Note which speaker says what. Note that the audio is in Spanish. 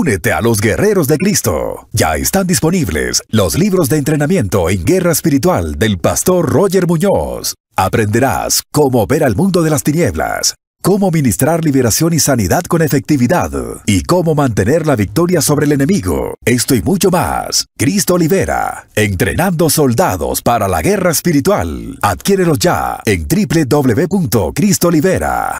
Speaker 1: Únete a los guerreros de Cristo. Ya están disponibles los libros de entrenamiento en guerra espiritual del pastor Roger Muñoz. Aprenderás cómo ver al mundo de las tinieblas, cómo ministrar liberación y sanidad con efectividad y cómo mantener la victoria sobre el enemigo. Esto y mucho más. Cristo libera. Entrenando soldados para la guerra espiritual. Adquiérelos ya en www.cristolibera.